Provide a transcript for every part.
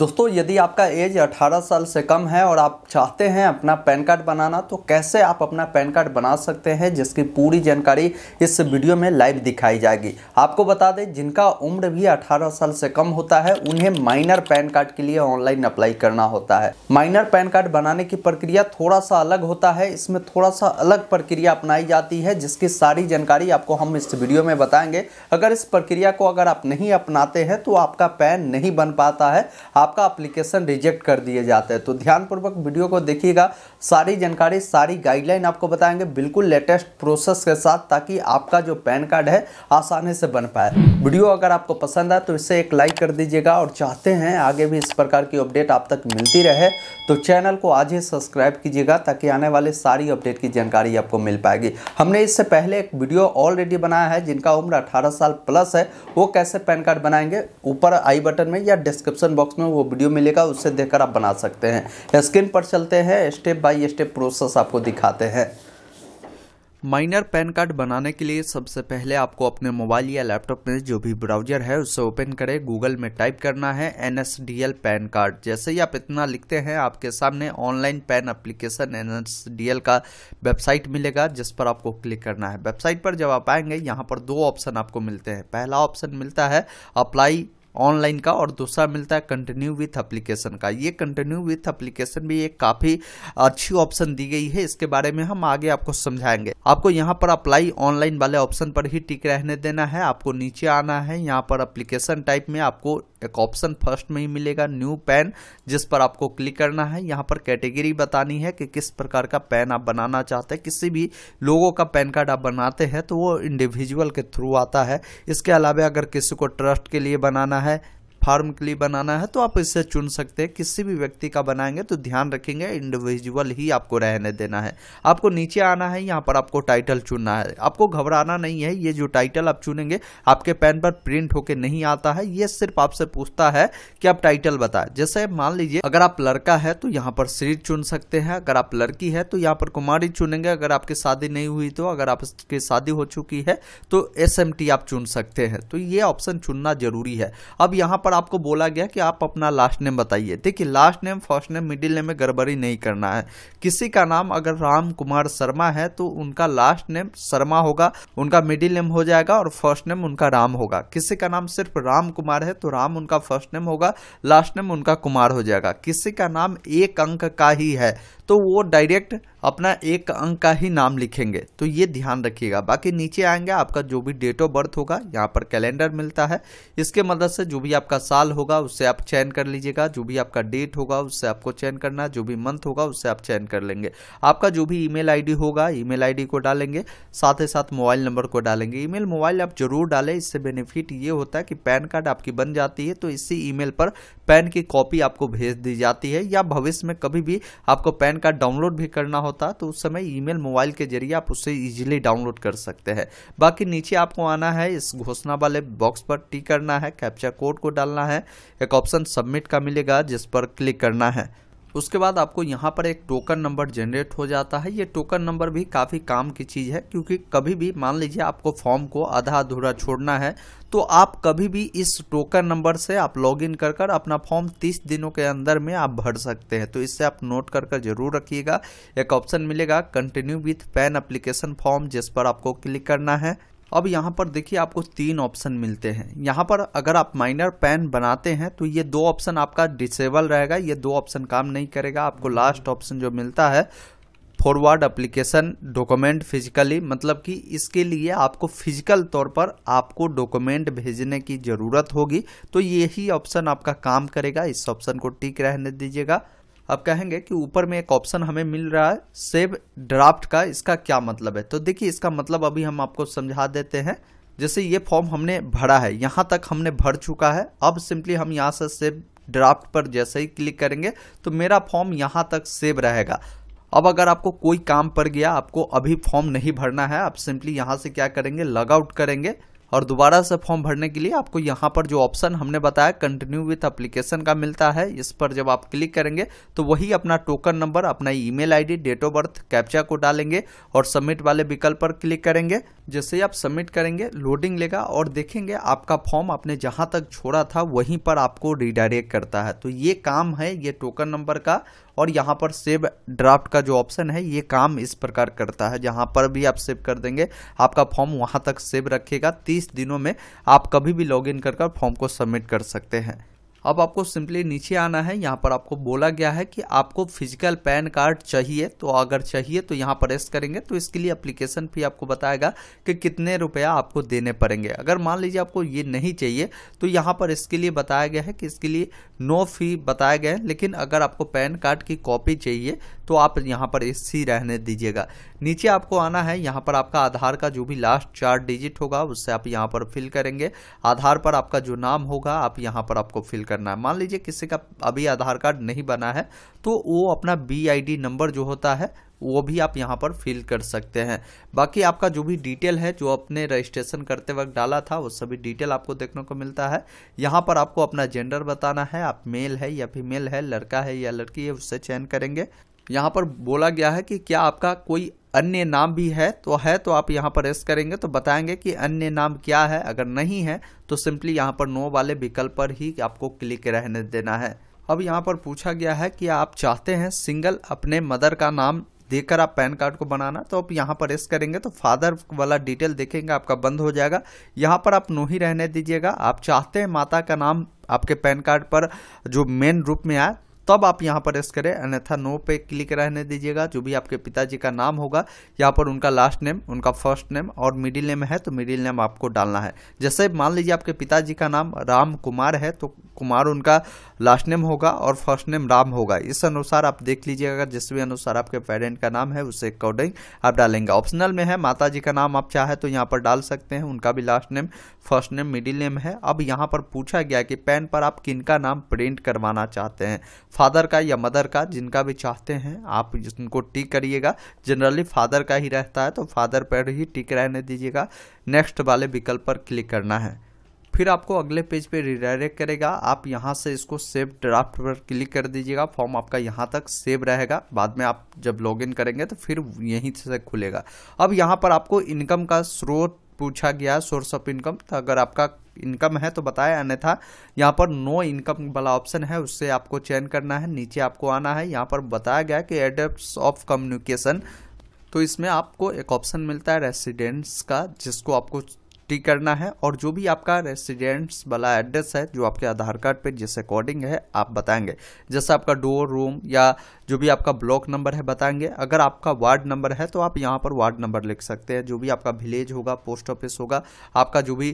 दोस्तों यदि आपका एज 18 साल से कम है और आप चाहते हैं अपना पैन कार्ड बनाना तो कैसे आप अपना पैन कार्ड बना सकते हैं जिसकी पूरी जानकारी इस वीडियो में लाइव दिखाई जाएगी आपको बता दें जिनका उम्र भी 18 साल से कम होता है उन्हें माइनर पैन कार्ड के लिए ऑनलाइन अप्लाई करना होता है माइनर पैन कार्ड बनाने की प्रक्रिया थोड़ा सा अलग होता है इसमें थोड़ा सा अलग प्रक्रिया अपनाई जाती है जिसकी सारी जानकारी आपको हम इस वीडियो में बताएंगे अगर इस प्रक्रिया को अगर आप नहीं अपनाते हैं तो आपका पैन नहीं बन पाता है आप आपका अप्लीकेशन रिजेक्ट कर दिए जाते हैं तो ध्यानपूर्वक वीडियो को देखिएगा सारी जानकारी सारी गाइडलाइन आपको बताएंगे बिल्कुल लेटेस्ट प्रोसेस के साथ ताकि आपका जो पैन कार्ड है आसानी से बन पाए वीडियो अगर आपको पसंद आए तो इसे एक लाइक कर दीजिएगा और चाहते हैं आगे भी इस प्रकार की अपडेट आप तक मिलती रहे तो चैनल को आज ही सब्सक्राइब कीजिएगा ताकि आने वाले सारी अपडेट की जानकारी आपको मिल पाएगी हमने इससे पहले एक वीडियो ऑलरेडी बनाया है जिनका उम्र अठारह साल प्लस है वो कैसे पैन कार्ड बनाएंगे ऊपर आई बटन में या डिस्क्रिप्शन बॉक्स में हूँ वो वीडियो मिलेगा उससे देखकर आप बना सकते हैं स्क्रीन पर चलते हैं स्टेप बाय स्टेप प्रोसेस आपको दिखाते हैं माइनर पैन कार्ड बनाने के लिए सबसे पहले आपको अपने मोबाइल या लैपटॉप में जो भी ब्राउजर है उसे ओपन करें गूगल में टाइप करना है N S D L PAN card जैसे ही आप इतना लिखते हैं आपके सामने online PAN application N S D L का वेबसाइट मिलेगा जिस पर आपको क्लिक करना है वेबसाइट पर जब आप आएंगे यहाँ पर दो ऑप्शन आपको मिलते हैं पहला ऑप्शन मिलता है अप्लाई ऑनलाइन का और दूसरा मिलता है कंटिन्यू विथ अप्लीकेशन का ये कंटिन्यू विथ अप्लीकेशन भी एक काफ़ी अच्छी ऑप्शन दी गई है इसके बारे में हम आगे आपको समझाएंगे आपको यहाँ पर अप्लाई ऑनलाइन वाले ऑप्शन पर ही टिक रहने देना है आपको नीचे आना है यहाँ पर अप्लीकेशन टाइप में आपको एक ऑप्शन फर्स्ट में ही मिलेगा न्यू पैन जिस पर आपको क्लिक करना है यहाँ पर कैटेगरी बतानी है कि किस प्रकार का पैन आप बनाना चाहते हैं किसी भी लोगों का पैन कार्ड आप बनाते हैं तो वो इंडिविजुअल के थ्रू आता है इसके अलावा अगर किसी को ट्रस्ट के लिए बनाना 是。फार्म के लिए बनाना है तो आप इसे चुन सकते हैं किसी भी व्यक्ति का बनाएंगे तो ध्यान रखेंगे इंडिविजुअल ही आपको रहने देना है आपको नीचे आना है यहाँ पर आपको टाइटल चुनना है आपको घबराना नहीं है ये जो टाइटल आप चुनेंगे आपके पेन पर प्रिंट होके नहीं आता है ये सिर्फ आपसे पूछता है कि आप टाइटल बताएं जैसे मान लीजिए अगर आप लड़का है तो यहाँ पर श्री चुन सकते हैं अगर आप लड़की है तो यहाँ पर कुमारी चुनेंगे अगर आपकी शादी नहीं हुई तो अगर आपकी शादी हो चुकी है तो एस आप चुन सकते हैं तो ये ऑप्शन चुनना जरूरी है अब यहाँ पर पर आपको बोला गया कि आप अपना लास्ट नेम बताइए देखिए last name first name middle name में गड़बड़ी नहीं करना है किसी का नाम अगर राम कुमार शर्मा है तो उनका लास्ट नेम शर्मा होगा उनका मिडिल नेम हो जाएगा और फर्स्ट नेम उनका राम होगा किसी का नाम सिर्फ राम कुमार है तो राम उनका फर्स्ट नेम होगा लास्ट नेम उनका कुमार हो जाएगा किसी का नाम एक अंक का ही है तो वो डायरेक्ट अपना एक अंक का ही नाम लिखेंगे तो ये ध्यान रखिएगा बाकी नीचे आएंगे आपका जो भी डेट ऑफ बर्थ होगा यहाँ पर कैलेंडर मिलता है इसके मदद से जो भी आपका साल होगा उससे आप चयन कर लीजिएगा जो भी आपका डेट होगा उससे आपको चयन करना जो भी मंथ होगा उससे आप चयन कर लेंगे आपका जो भी ईमेल आईडी होगा ईमेल आईडी को डालेंगे साथ ही साथ मोबाइल नंबर को डालेंगे ईमेल मोबाइल आप जरूर डालें इससे बेनिफिट ये होता है कि पैन कार्ड आपकी बन जाती है तो इसी ईमेल पर पैन की कॉपी आपको भेज दी जाती है या भविष्य में कभी भी आपको पैन कार्ड डाउनलोड भी करना हो होता तो उस समय ईमेल मोबाइल के जरिए आप उसे इजीली डाउनलोड कर सकते हैं बाकी नीचे आपको आना है इस घोषणा वाले बॉक्स पर टी करना है कैप्चा कोड को डालना है एक ऑप्शन सबमिट का मिलेगा जिस पर क्लिक करना है उसके बाद आपको यहाँ पर एक टोकन नंबर जनरेट हो जाता है ये टोकन नंबर भी काफ़ी काम की चीज़ है क्योंकि कभी भी मान लीजिए आपको फॉर्म को आधा अधूरा छोड़ना है तो आप कभी भी इस टोकन नंबर से आप लॉगिन कर कर अपना फॉर्म 30 दिनों के अंदर में आप भर सकते हैं तो इससे आप नोट कर कर जरूर रखिएगा एक ऑप्शन मिलेगा continue with PAN application form जिस पर आपको क्लिक करना है अब यहाँ पर देखिए आपको तीन ऑप्शन मिलते हैं यहाँ पर अगर आप माइनर पैन बनाते हैं तो ये दो ऑप्शन आपका डिसेबल रहेगा ये दो ऑप्शन काम नहीं करेगा आपको लास्ट ऑप्शन जो मिलता है फॉरवर्ड एप्लीकेशन डॉक्यूमेंट फिजिकली मतलब कि इसके लिए आपको फिजिकल तौर पर आपको डॉक्यूमेंट भेजने की ज़रूरत होगी तो यही ऑप्शन आपका काम करेगा इस ऑप्शन को टिक रहने दीजिएगा अब कहेंगे कि ऊपर में एक ऑप्शन हमें मिल रहा है सेव ड्राफ्ट का इसका क्या मतलब है तो देखिए इसका मतलब अभी हम आपको समझा देते हैं जैसे ये फॉर्म हमने भरा है यहाँ तक हमने भर चुका है अब सिंपली हम यहाँ से सेव ड्राफ्ट पर जैसे ही क्लिक करेंगे तो मेरा फॉर्म यहाँ तक सेव रहेगा अब अगर आपको कोई काम पड़ गया आपको अभी फॉर्म नहीं भरना है आप सिंपली यहाँ से क्या करेंगे लॉग आउट करेंगे और दोबारा से फॉर्म भरने के लिए आपको यहाँ पर जो ऑप्शन हमने बताया कंटिन्यू विथ अप्लीकेशन का मिलता है इस पर जब आप क्लिक करेंगे तो वही अपना टोकन नंबर अपना email ID date of birth captcha को डालेंगे और सबमिट वाले विकल्प पर क्लिक करेंगे जैसे ही आप सबमिट करेंगे लोडिंग लेगा और देखेंगे आपका फॉर्म आपने जहाँ तक छोड़ा था वहीं पर आपको रिडायरेक्ट करता है तो ये काम है ये टोकन नंबर का और यहाँ पर सेव ड्राफ्ट का जो ऑप्शन है ये काम इस प्रकार करता है जहाँ पर भी आप सेव कर देंगे आपका फॉर्म वहाँ तक सेव रखेगा तीस दिनों में आप कभी भी लॉगिन इन कर फॉर्म को सबमिट कर सकते हैं अब आपको सिंपली नीचे आना है यहाँ पर आपको बोला गया है कि आपको फिजिकल पैन कार्ड चाहिए तो अगर चाहिए तो यहाँ पर एस्ट करेंगे तो इसके लिए अप्लीकेशन फी आपको बताएगा कि कितने रुपया आपको देने पड़ेंगे अगर मान लीजिए आपको ये नहीं चाहिए तो यहाँ पर इसके लिए बताया गया है कि इसके लिए नो फी बताया गया है लेकिन अगर आपको पैन कार्ड की कॉपी चाहिए तो आप यहाँ पर इसी रहने दीजिएगा नीचे आपको आना है यहाँ पर आपका आधार का जो भी लास्ट चार डिजिट होगा उससे आप यहाँ पर फिल करेंगे आधार पर आपका जो नाम होगा आप यहाँ पर आपको फिल करना है मान लीजिए किसी का अभी आधार कार्ड नहीं बना है तो वो अपना बी नंबर जो होता है वो भी आप यहाँ पर फिल कर सकते हैं बाकी आपका जो भी डिटेल है जो अपने रजिस्ट्रेशन करते वक्त डाला था वो सभी डिटेल आपको देखने को मिलता है यहाँ पर आपको अपना जेंडर बताना है आप मेल है या फीमेल है लड़का है या लड़की है उससे चयन करेंगे यहाँ पर बोला गया है कि क्या आपका कोई अन्य नाम भी है तो है तो आप यहाँ पर रेस्ट करेंगे तो बताएंगे कि अन्य नाम क्या है अगर नहीं है तो सिंपली यहाँ पर नो वाले विकल्प पर ही आपको क्लिक रहने देना है अब यहाँ पर पूछा गया है कि आप चाहते हैं सिंगल अपने मदर का नाम देकर आप पैन कार्ड को बनाना तो आप यहाँ पर रेस्ट करेंगे तो फादर वाला डिटेल देखेंगे आपका बंद हो जाएगा यहाँ पर आप नो ही रहने दीजिएगा आप चाहते हैं माता का नाम आपके पैन कार्ड पर जो मेन रूप में आए तब आप यहाँ पर रेस्ट करें अन्यथा नो पे क्लिक रहने दीजिएगा जो भी आपके पिताजी का नाम होगा यहाँ पर उनका लास्ट नेम उनका फर्स्ट नेम और मिडिल नेम है तो मिडिल नेम आपको डालना है जैसे मान लीजिए आपके पिताजी का नाम राम कुमार है तो कुमार उनका लास्ट नेम होगा और फर्स्ट नेम राम होगा इस अनुसार आप देख लीजिएगा जिस भी अनुसार आपके पेरेंट का नाम है उसे अकॉर्डिंग आप डालेंगे ऑप्शनल में है माता जी का नाम आप चाहे तो यहाँ पर डाल सकते हैं उनका भी last name first name middle name है अब यहाँ पर पूछा गया कि पेन पर आप किन का नाम प्रिंट करवाना चाहते हैं फादर का या मदर का जिनका भी चाहते हैं आप जिनको टिक करिएगा जनरली फादर का ही रहता है तो फादर पर ही टिक रहने दीजिएगा नेक्स्ट वाले विकल्प पर क्लिक करना है फिर आपको अगले पेज पे रिडायरेक्ट करेगा आप यहाँ से इसको सेव ड्राफ्ट पर क्लिक कर दीजिएगा फॉर्म आपका यहाँ तक सेव रहेगा बाद में आप जब लॉगिन करेंगे तो फिर यहीं से खुलेगा अब यहाँ पर आपको इनकम का स्रोत पूछा गया सोर्स ऑफ इनकम तो अगर आपका इनकम है तो बताया अन्यथा यहाँ पर नो इनकम वाला ऑप्शन है उससे आपको चयन करना है नीचे आपको आना है यहाँ पर बताया गया कि एडेप्ट ऑफ कम्युनिकेशन तो इसमें आपको एक ऑप्शन मिलता है रेसिडेंट्स का जिसको आपको टिक करना है और जो भी आपका रेसिडेंट्स वाला एड्रेस है जो आपके आधार कार्ड पे जिस अकॉर्डिंग है आप बताएंगे जैसे आपका डोर रूम या जो भी आपका ब्लॉक नंबर है बताएंगे अगर आपका वार्ड नंबर है तो आप यहाँ पर वार्ड नंबर लिख सकते हैं जो भी आपका विलेज होगा पोस्ट ऑफिस होगा आपका जो भी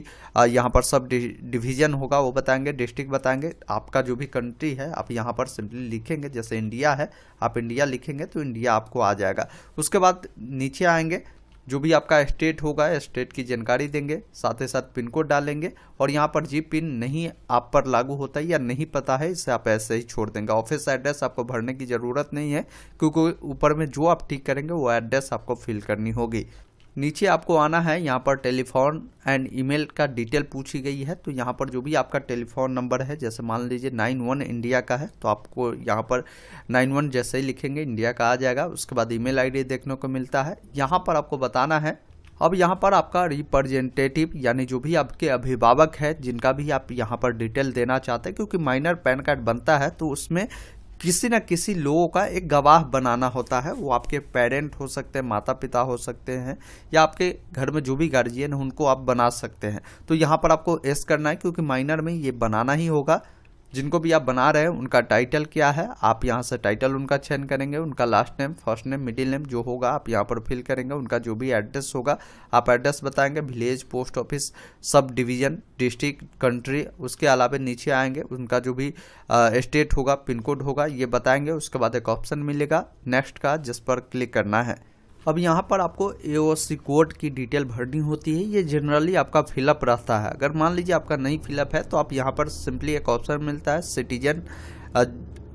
यहाँ पर सब डिवीजन होगा वो बताएंगे डिस्ट्रिक्ट बताएंगे आपका जो भी कंट्री है आप यहाँ पर सिंपली लिखेंगे जैसे इंडिया है आप इंडिया लिखेंगे तो इंडिया आपको आ जाएगा उसके बाद नीचे आएंगे जो भी आपका स्टेट होगा स्टेट की जानकारी देंगे साथ ही साथ पिन कोड डालेंगे और यहाँ पर जी पिन नहीं आप पर लागू होता है या नहीं पता है इसे आप ऐसे ही छोड़ देंगे ऑफिस एड्रेस आपको भरने की ज़रूरत नहीं है क्योंकि ऊपर में जो आप ठीक करेंगे वो एड्रेस आपको फिल करनी होगी नीचे आपको आना है यहाँ पर टेलीफोन एंड ईमेल का डिटेल पूछी गई है तो यहाँ पर जो भी आपका टेलीफोन नंबर है जैसे मान लीजिए नाइन वन इंडिया का है तो आपको यहाँ पर नाइन वन जैसे ही लिखेंगे इंडिया का आ जाएगा उसके बाद ईमेल आईडी देखने को मिलता है यहाँ पर आपको बताना है अब यहाँ पर आपका रिप्रेजेंटेटिव यानी जो भी आपके अभिभावक है जिनका भी आप यहाँ पर डिटेल देना चाहते हैं क्योंकि माइनर पैन कार्ड बनता है तो उसमें किसी न किसी लोगों का एक गवाह बनाना होता है वो आपके पेरेंट हो सकते हैं माता पिता हो सकते हैं या आपके घर में जो भी गार्जियन है उनको आप बना सकते हैं तो यहाँ पर आपको एस करना है क्योंकि माइनर में ये बनाना ही होगा जिनको भी आप बना रहे हैं उनका टाइटल क्या है आप यहाँ से टाइटल उनका चयन करेंगे उनका last name first name middle name जो होगा आप यहाँ पर फिल करेंगे उनका जो भी एड्रेस होगा आप एड्रेस बताएंगे village post office sub division district country उसके अलावा नीचे आएंगे उनका जो भी स्टेट होगा पिन कोड होगा ये बताएंगे उसके बाद एक ऑप्शन मिलेगा नेक्स्ट का जिस पर क्लिक करना है अब यहाँ पर आपको ए कोड की डिटेल भरनी होती है ये जनरली आपका फिलअप रहता है अगर मान लीजिए आपका नहीं फिलअप है तो आप यहाँ पर सिंपली एक ऑप्शन मिलता है सिटीजन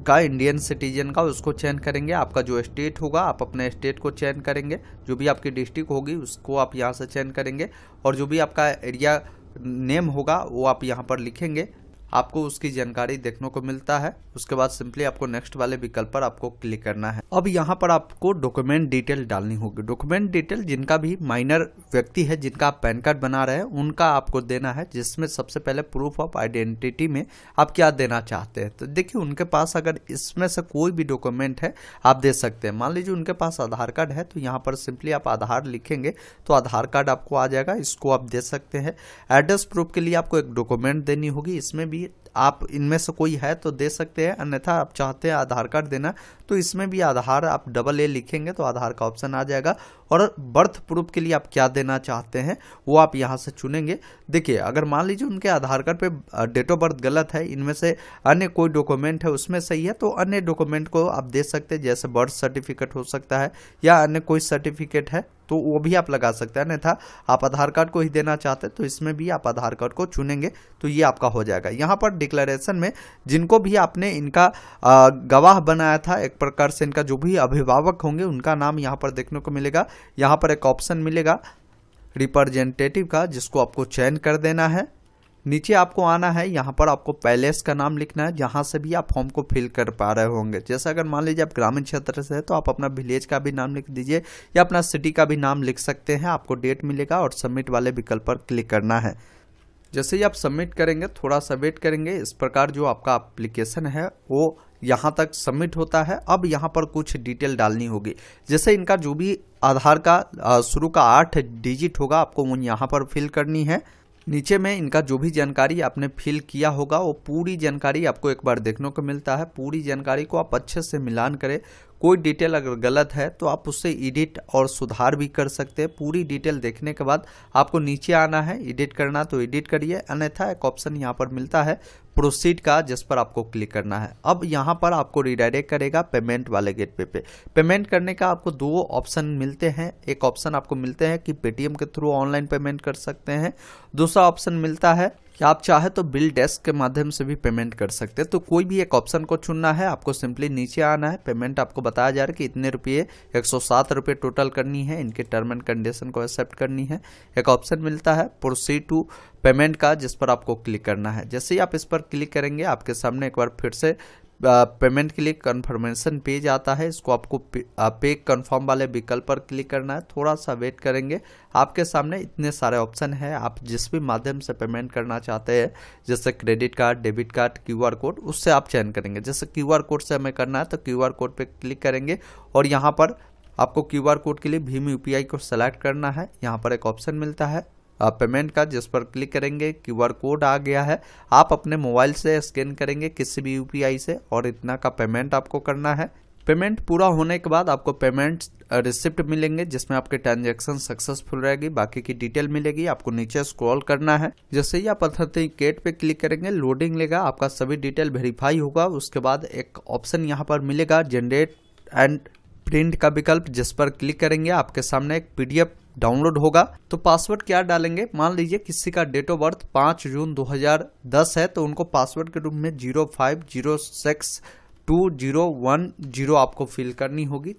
का इंडियन सिटीजन का उसको चयन करेंगे आपका जो स्टेट होगा आप अपने स्टेट को चयन करेंगे जो भी आपकी डिस्ट्रिक्ट होगी उसको आप यहाँ से चयन करेंगे और जो भी आपका एरिया नेम होगा वो आप यहाँ पर लिखेंगे आपको उसकी जानकारी देखने को मिलता है उसके बाद सिंपली आपको नेक्स्ट वाले विकल्प पर आपको क्लिक करना है अब यहाँ पर आपको डॉक्यूमेंट डिटेल डालनी होगी डॉक्यूमेंट डिटेल जिनका भी माइनर व्यक्ति है जिनका आप पैन कार्ड बना रहे हैं उनका आपको देना है जिसमें सबसे पहले प्रूफ ऑफ आइडेंटिटी में आप क्या देना चाहते हैं तो देखिए उनके पास अगर इसमें से कोई भी डॉक्यूमेंट है आप दे सकते हैं मान लीजिए उनके पास आधार कार्ड है तो यहाँ पर सिंपली आप आधार लिखेंगे तो आधार कार्ड आपको आ जाएगा इसको आप दे सकते हैं एड्रेस प्रूफ के लिए आपको एक डॉक्यूमेंट देनी होगी इसमें भी आप इनमें से कोई है तो दे सकते सकते हैं अन्यथा आप चाहते हैं आधार कार्ड देना तो इसमें भी आधार आप डबल ए लिखेंगे तो आधार का ऑप्शन आ जाएगा और बर्थ प्रूफ के लिए आप क्या देना चाहते हैं वो आप यहाँ से चुनेंगे देखिए अगर मान लीजिए उनके आधार कार्ड पे डेट ऑफ बर्थ गलत है इनमें से अन्य कोई डॉक्यूमेंट है उसमें सही है तो अन्य डॉक्यूमेंट को आप दे सकते हैं जैसे बर्थ सर्टिफिकेट हो सकता है या अन्य कोई सर्टिफिकेट है तो वो भी आप लगा सकते हैं अन्यथा आप आधार कार्ड को ही देना चाहते हैं तो इसमें भी आप आधार कार्ड को चुनेंगे तो ये आपका हो जाएगा यहाँ पर डिक्लेरेशन में जिनको भी आपने इनका गवाह बनाया था एक प्रकार से इनका जो भी अभिभावक होंगे उनका नाम यहाँ पर देखने को मिलेगा यहाँ पर एक ऑप्शन मिलेगा रिप्रेजेंटेटिव का जिसको आपको चयन कर देना है नीचे आपको आना है यहाँ पर आपको पैलेस का नाम लिखना है जहाँ से भी आप फॉर्म को फिल कर पा रहे होंगे जैसे अगर मान लीजिए आप ग्रामीण क्षेत्र से हैं तो आप अपना विलेज का भी नाम लिख दीजिए या अपना सिटी का भी नाम लिख सकते हैं आपको डेट मिलेगा और सबमिट वाले विकल्प पर क्लिक करना है जैसे ही आप सबमिट करेंगे थोड़ा सा वेट करेंगे इस प्रकार जो आपका अप्लीकेशन है वो यहाँ तक सबमिट होता है अब यहाँ पर कुछ डिटेल डालनी होगी जैसे इनका जो भी आधार का शुरू का आठ डिजिट होगा आपको उन यहाँ पर फिल करनी है नीचे में इनका जो भी जानकारी आपने फिल किया होगा वो पूरी जानकारी आपको एक बार देखने को मिलता है पूरी जानकारी को आप अच्छे से मिलान करें कोई डिटेल अगर गलत है तो आप उससे एडिट और सुधार भी कर सकते हैं पूरी डिटेल देखने के बाद आपको नीचे आना है एडिट करना तो एडिट करिए अन्यथा एक ऑप्शन यहाँ पर मिलता है प्रोसीड का जिस पर आपको क्लिक करना है अब यहाँ पर आपको रिडायरेक्ट करेगा पेमेंट वाले गेट पे पे पेमेंट करने का आपको दो ऑप्शन मिलते हैं एक ऑप्शन आपको मिलते हैं कि पेटीएम के थ्रू ऑनलाइन पेमेंट कर सकते हैं दूसरा ऑप्शन मिलता है कि आप चाहे तो बिल डेस्क के माध्यम से भी पेमेंट कर सकते हैं तो कोई भी एक ऑप्शन को चुनना है आपको सिंपली नीचे आना है पेमेंट आपको बताया जा रहा है कि इतने रुपये एक सौ सात रुपये टोटल करनी है इनके टर्म एंड कंडीशन को एक्सेप्ट करनी है एक ऑप्शन मिलता है प्रोसीड टू पेमेंट का जिस पर आपको क्लिक करना है जैसे ही आप इस पर क्लिक करेंगे आपके सामने एक बार फिर से पेमेंट के लिए कन्फर्मेशन पेज आता है इसको आपको पे, कन्फर्म वाले विकल्प पर क्लिक करना है थोड़ा सा वेट करेंगे आपके सामने इतने सारे ऑप्शन हैं आप जिस भी माध्यम से पेमेंट करना चाहते हैं जैसे credit card debit card QR code उससे आप चयन करेंगे जैसे क्यूआर कोड से हमें करना है तो क्यू कोड पर क्लिक करेंगे और यहाँ पर आपको क्यू कोड के लिए भीम यू को सेलेक्ट करना है यहाँ पर एक ऑप्शन मिलता है पेमेंट का जिस पर क्लिक करेंगे क्यू कोड आ गया है आप अपने मोबाइल से स्कैन करेंगे किसी भी यू से और इतना का पेमेंट आपको करना है पेमेंट पूरा होने के बाद आपको पेमेंट रिसिप्ट मिलेंगे जिसमें आपके ट्रांजैक्शन सक्सेसफुल रहेगी बाकी की डिटेल मिलेगी आपको नीचे स्क्रॉल करना है जैसे ही आप अथेंटिकेट पे क्लिक करेंगे लोडिंग लेगा आपका सभी डिटेल वेरीफाई होगा उसके बाद एक ऑप्शन यहाँ पर मिलेगा जनरेट एंड प्रिंट का विकल्प जिस पर क्लिक करेंगे आपके सामने एक पीडीएफ डाउनलोड होगा तो पासवर्ड क्या डालेंगे मान लीजिए किसी का डेट ऑफ बर्थ पांच जून 2010 है तो उनको पासवर्ड के रूप में zero five zero six two zero one zero आपको फिल करनी होगी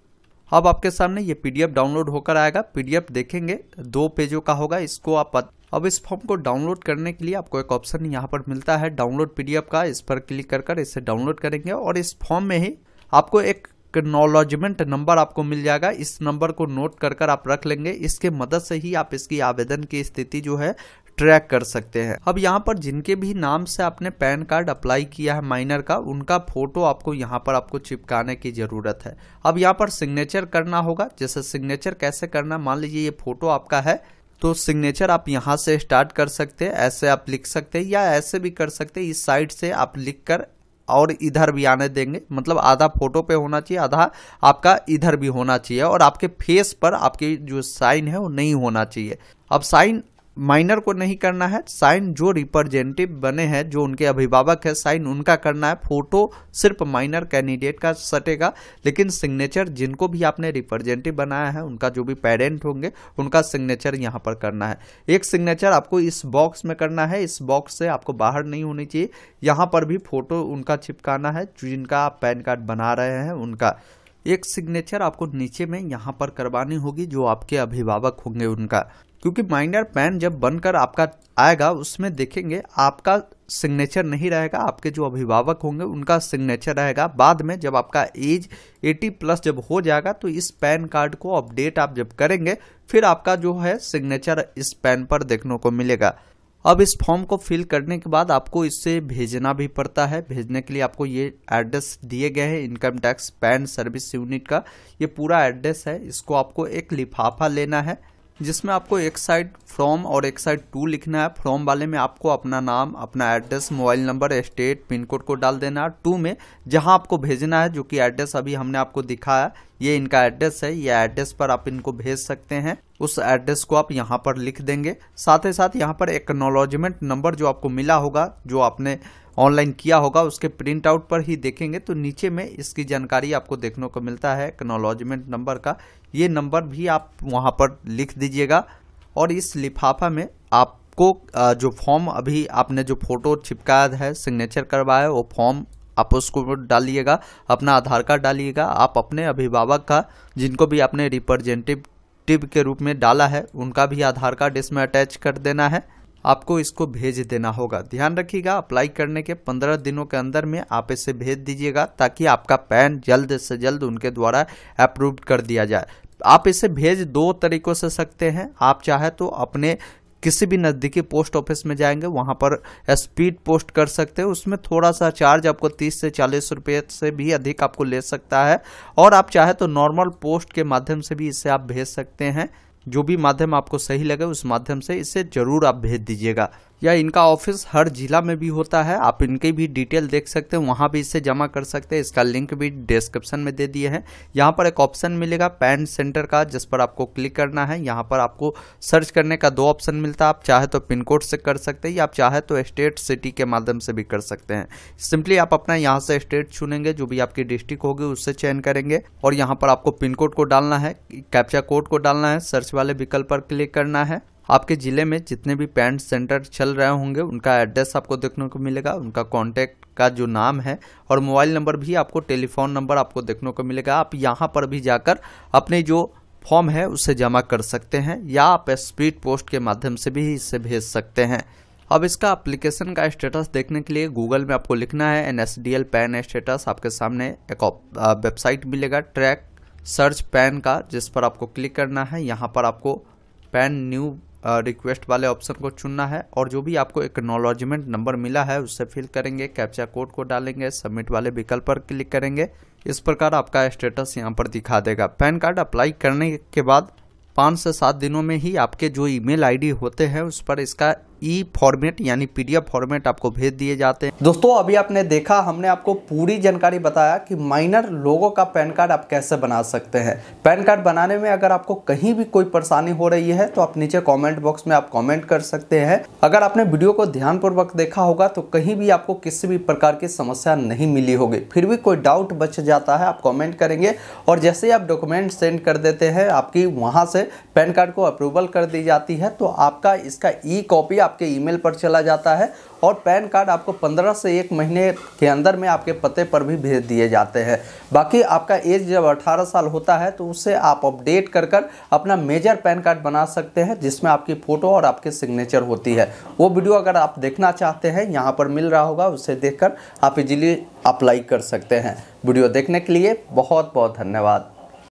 अब आपके सामने ये पीडीएफ डाउनलोड होकर आएगा पीडीएफ देखेंगे दो पेजों का होगा इसको आप अब इस फॉर्म को डाउनलोड करने के लिए आपको एक ऑप्शन यहाँ पर मिलता है डाउनलोड पीडीएफ का इस पर क्लिक कर इसे डाउनलोड करेंगे और इस फॉर्म में ही आपको एक एक्नोलॉजमेंट नंबर आपको मिल जाएगा इस नंबर को नोट कर कर आप रख लेंगे इसके मदद से ही आप इसकी आवेदन की स्थिति जो है ट्रैक कर सकते हैं अब यहाँ पर जिनके भी नाम से आपने पैन कार्ड अप्लाई किया है माइनर का उनका फोटो आपको यहाँ पर आपको चिपकाने की ज़रूरत है अब यहाँ पर सिग्नेचर करना होगा जैसे सिग्नेचर कैसे करना मान लीजिए ये फोटो आपका है तो सिग्नेचर आप यहाँ से स्टार्ट कर सकते हैं ऐसे आप लिख सकते हैं या ऐसे भी कर सकते हैं इस साइड से आप लिख कर और इधर भी आने देंगे मतलब आधा फोटो पे होना चाहिए आधा आपका इधर भी होना चाहिए और आपके फेस पर आपके जो साइन है वो नहीं होना चाहिए अब साइन माइनर को नहीं करना है साइन जो रिप्रेजेंटेटिव बने हैं जो उनके अभिभावक है साइन उनका करना है फोटो सिर्फ माइनर कैंडिडेट का सटेगा लेकिन सिग्नेचर जिनको भी आपने रिप्रेजेंटेटिव बनाया है उनका जो भी पेरेंट होंगे उनका सिग्नेचर यहाँ पर करना है एक सिग्नेचर आपको इस बॉक्स में करना है इस बॉक्स से आपको बाहर नहीं होनी चाहिए यहाँ पर भी फोटो उनका चिपकाना है जिनका आप पैन कार्ड बना रहे हैं उनका एक सिग्नेचर आपको नीचे में यहाँ पर करवानी होगी जो आपके अभिभावक होंगे उनका क्योंकि माइनर पैन जब बनकर आपका आएगा उसमें देखेंगे आपका सिग्नेचर नहीं रहेगा आपके जो अभिभावक होंगे उनका सिग्नेचर रहेगा बाद में जब आपका एज 80 प्लस जब हो जाएगा तो इस पैन कार्ड को अपडेट आप जब करेंगे फिर आपका जो है सिग्नेचर इस पैन पर देखने को मिलेगा अब इस फॉर्म को फिल करने के बाद आपको इससे भेजना भी पड़ता है भेजने के लिए आपको ये एड्रेस दिए गए हैं income tax PAN service unit का ये पूरा एड्रेस है इसको आपको एक लिफाफा लेना है जिसमें आपको एक साइड फ्रॉम और एक साइड टू लिखना है फ्रॉम वाले में आपको अपना नाम अपना address mobile number state pin code को डाल देना है टू में जहां आपको भेजना है जो कि एड्रेस अभी हमने आपको दिखाया ये इनका एड्रेस है ये एड्रेस पर आप इनको भेज सकते हैं उस एड्रेस को आप यहाँ पर लिख देंगे साथ ही साथ यहाँ पर एक्नोलॉजमेंट नंबर जो आपको मिला होगा जो आपने ऑनलाइन किया होगा उसके प्रिंट आउट पर ही देखेंगे तो नीचे में इसकी जानकारी आपको देखने को मिलता है एक्नोलॉजमेंट नंबर का ये नंबर भी आप वहाँ पर लिख दीजिएगा और इस लिफाफा में आपको जो फॉर्म अभी आपने जो फोटो चिपकाया है सिग्नेचर करवाया है वो फॉर्म आप उसको डालिएगा अपना आधार कार्ड डालिएगा आप अपने अभिभावक का जिनको भी आपने रिप्रेजेंटेटिव के रूप में डाला है उनका भी आधार कार्ड इसमें अटैच कर देना है आपको इसको भेज देना होगा ध्यान रखिएगा अप्लाई करने के पंद्रह दिनों के अंदर में आप इसे भेज दीजिएगा ताकि आपका पैन जल्द से जल्द उनके द्वारा अप्रूव कर दिया जाए आप इसे भेज दो तरीकों से सकते हैं आप चाहे तो अपने किसी भी नज़दीकी पोस्ट ऑफिस में जाएंगे वहाँ पर स्पीड पोस्ट कर सकते हैं उसमें थोड़ा सा चार्ज आपको 30 से 40 रुपये से भी अधिक आपको ले सकता है और आप चाहे तो नॉर्मल पोस्ट के माध्यम से भी इसे आप भेज सकते हैं जो भी माध्यम आपको सही लगे उस माध्यम से इसे ज़रूर आप भेज दीजिएगा या इनका ऑफिस हर जिला में भी होता है आप इनकी भी डिटेल देख सकते हैं वहाँ भी इससे जमा कर सकते हैं इसका लिंक भी डिस्क्रिप्शन में दे दिए हैं यहाँ पर एक ऑप्शन मिलेगा पैन सेंटर का जिस पर आपको क्लिक करना है यहाँ पर आपको सर्च करने का दो ऑप्शन मिलता है आप चाहे तो पिन कोड से कर सकते हैं या आप चाहे तो स्टेट सिटी के माध्यम से भी कर सकते हैं सिंपली आप अपना यहाँ से स्टेट चुनेंगे जो भी आपकी डिस्ट्रिक्ट होगी उससे चयन करेंगे और यहाँ पर आपको पिन कोड को डालना है कैप्चा कोड को डालना है सर्च वाले विकल्प पर क्लिक करना है आपके ज़िले में जितने भी पैंट सेंटर चल रहे होंगे उनका एड्रेस आपको देखने को मिलेगा उनका कॉन्टैक्ट का जो नाम है और मोबाइल नंबर भी आपको टेलीफोन नंबर आपको देखने को मिलेगा आप यहाँ पर भी जाकर अपने जो फॉर्म है उसे जमा कर सकते हैं या आप स्पीड पोस्ट के माध्यम से भी इसे भेज सकते हैं अब इसका एप्लीकेशन का स्टेटस देखने के लिए गूगल में आपको लिखना है N S D L PAN status आपके सामने एक वेबसाइट मिलेगा ट्रैक सर्च पैन का जिस पर आपको क्लिक करना है यहाँ पर आपको पैन न्यू रिक्वेस्ट वाले ऑप्शन को चुनना है और जो भी आपको एक्नोलॉजमेंट नंबर मिला है उससे फिल करेंगे कैप्चा कोड को डालेंगे सबमिट वाले विकल्प पर क्लिक करेंगे इस प्रकार आपका स्टेटस यहाँ पर दिखा देगा पैन कार्ड अप्लाई करने के बाद पाँच से सात दिनों में ही आपके जो ईमेल आईडी होते हैं उस पर इसका ई फॉर्मेट यानी पीडीएफ फॉर्मेट आपको भेज दिए जाते हैं दोस्तों अभी आपने देखा हमने आपको पूरी जानकारी बताया कि माइनर लोगों का पैन कार्ड आप कैसे बना सकते हैं पैन कार्ड बनाने में अगर आपको कहीं भी कोई परेशानी हो रही है तो आप नीचे कॉमेंट बॉक्स में आप कॉमेंट कर सकते हैं अगर आपने वीडियो को ध्यान पूर्वक देखा होगा तो कहीं भी आपको किसी भी प्रकार की समस्या नहीं मिली होगी फिर भी कोई डाउट बच जाता है आप कॉमेंट करेंगे और जैसे ही आप डॉक्यूमेंट सेंड कर देते हैं आपकी वहां से पैन कार्ड को अप्रूवल कर दी जाती है तो आपका इसका ई कॉपी आप आपके ईमेल पर चला जाता है और पैन कार्ड आपको पंद्रह से एक महीने के अंदर में आपके पते पर भी भेज दिए जाते हैं बाकी आपका एज जब अठारह साल होता है तो उससे आप अपडेट कर कर अपना मेजर पैन कार्ड बना सकते हैं जिसमें आपकी फ़ोटो और आपके सिग्नेचर होती है वो वीडियो अगर आप देखना चाहते हैं यहाँ पर मिल रहा होगा उसे देख आप इजीली अप्लाई कर सकते हैं वीडियो देखने के लिए बहुत बहुत धन्यवाद